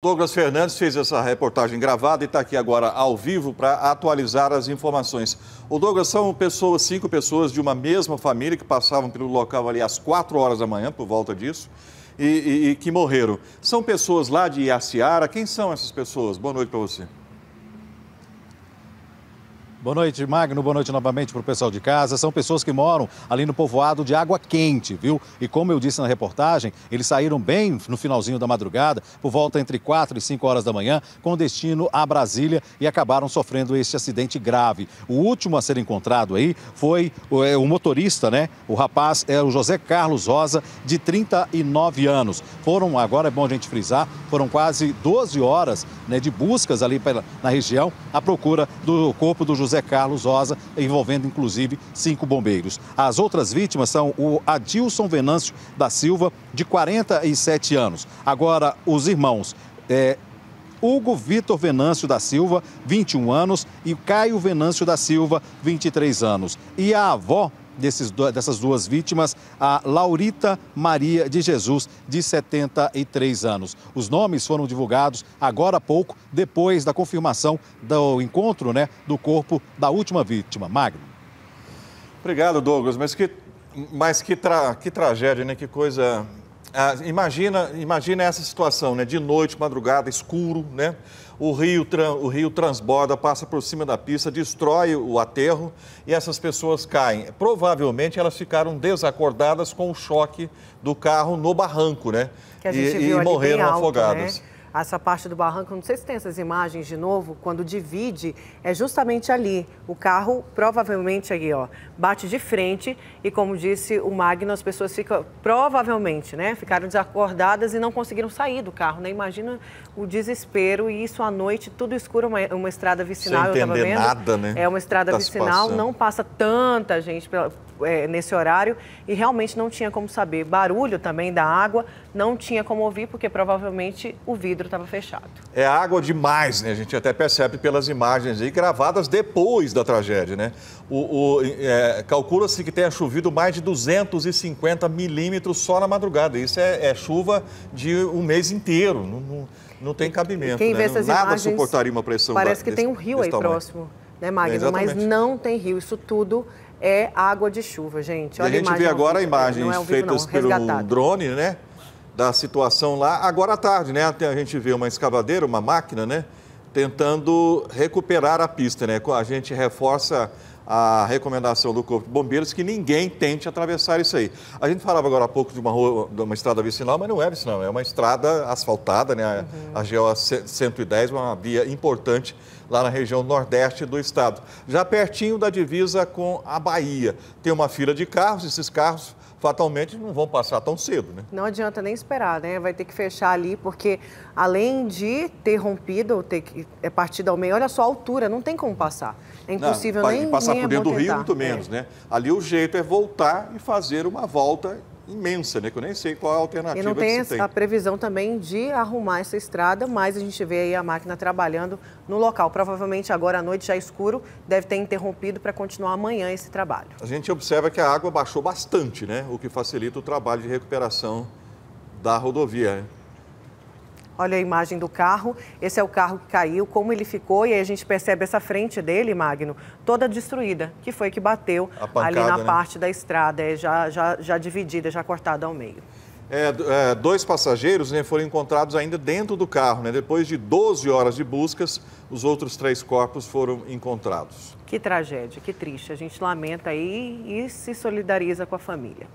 Douglas Fernandes fez essa reportagem gravada e está aqui agora ao vivo para atualizar as informações. O Douglas são pessoas, cinco pessoas de uma mesma família que passavam pelo local ali às quatro horas da manhã, por volta disso, e, e, e que morreram. São pessoas lá de Iaciara. Quem são essas pessoas? Boa noite para você. Boa noite, Magno. Boa noite novamente para o pessoal de casa. São pessoas que moram ali no povoado de Água Quente, viu? E como eu disse na reportagem, eles saíram bem no finalzinho da madrugada, por volta entre 4 e 5 horas da manhã, com destino a Brasília e acabaram sofrendo este acidente grave. O último a ser encontrado aí foi eh, o, motorista, né? O rapaz é o José Carlos Rosa, de 39 anos. Foram, agora é bom a gente frisar, foram quase 12 horas né, de buscas ali na região à procura do corpo do José José Carlos Rosa, envolvendo inclusive cinco bombeiros. As outras vítimas são o Adilson Venâncio da Silva, de 47 anos. Agora, os irmãos. É, Hugo Vitor Venâncio da Silva, 21 anos, e Caio Venâncio da Silva, 23 anos. E a avó desses, dessas duas vítimas, a Laurita Maria de Jesus, de 73 anos. Os nomes foram divulgados agora há pouco, depois da confirmação do encontro né, do corpo da última vítima. Magno. Obrigado, Douglas. Mas que, mas que, tra, que tragédia, né? Que coisa ah, imagina, imagina essa situação, né? De noite, madrugada, escuro, né? O rio, o rio transborda, passa por cima da pista, destrói o aterro e essas pessoas caem. Provavelmente elas ficaram desacordadas com o choque do carro no barranco, né? Que a gente e, viu e morreram alto, né? afogadas. Né? essa parte do barranco, não sei se tem essas imagens de novo, quando divide, é justamente ali. O carro provavelmente aí, ó, bate de frente e como disse o Magno, as pessoas ficam, provavelmente, né, ficaram desacordadas e não conseguiram sair do carro, né? Imagina o desespero e isso à noite, tudo escuro, uma, uma estrada vicinal, Sem eu tava vendo. nada, né? É uma estrada tá vicinal, não passa tanta gente pela, é, nesse horário e realmente não tinha como saber. Barulho também da água, não tinha como ouvir porque provavelmente o vidro vidro estava fechado. É água demais, né? A gente até percebe pelas imagens aí gravadas depois da tragédia, né? O, o é, Calcula-se que tenha chovido mais de 250 milímetros só na madrugada. Isso é, é chuva de um mês inteiro. Não, não, não tem cabimento. Quem né? vê essas Nada imagens, suportaria uma pressão. Parece que desse, tem um rio aí tamanho. próximo, né, Magno? É, Mas não tem rio. Isso tudo é água de chuva, gente. Olha e a gente a vê agora imagens é feitas não, pelo drone, né? da situação lá. Agora à tarde, né? Até a gente vê uma escavadeira, uma máquina, né? Tentando recuperar a pista, né? A gente reforça a recomendação do Corpo de Bombeiros que ninguém tente atravessar isso aí. A gente falava agora há pouco de uma, rua, de uma estrada vicinal, mas não é vicinal, é uma estrada asfaltada, né? Uhum. A GO 110, uma via importante lá na região nordeste do estado, já pertinho da divisa com a Bahia. Tem uma fila de carros, esses carros fatalmente não vão passar tão cedo, né? Não adianta nem esperar, né? Vai ter que fechar ali, porque além de ter rompido ou ter é partido ao meio, olha só a altura, não tem como passar. É impossível não, nem, passar é por dentro do rio, muito menos, é. né? Ali o jeito é voltar e fazer uma volta imensa, né? Que eu nem sei qual é a alternativa. E não tem, tem, a previsão também de arrumar essa estrada, mas a gente vê aí a máquina trabalhando no local. Provavelmente agora à noite já é escuro, deve ter interrompido para continuar amanhã esse trabalho. A gente observa que a água baixou bastante, né? O que facilita o trabalho de recuperação da rodovia. Né? Olha a imagem do carro. Esse é o carro que caiu, como ele ficou. E aí a gente percebe essa frente dele, Magno, toda destruída, que foi que bateu pancada, ali na né? parte da estrada, é, já, já, já dividida, já cortada ao meio. É, é, dois passageiros né, foram encontrados ainda dentro do carro. Né? Depois de 12 horas de buscas, os outros três corpos foram encontrados. Que tragédia, que triste. A gente lamenta aí e se solidariza com a família.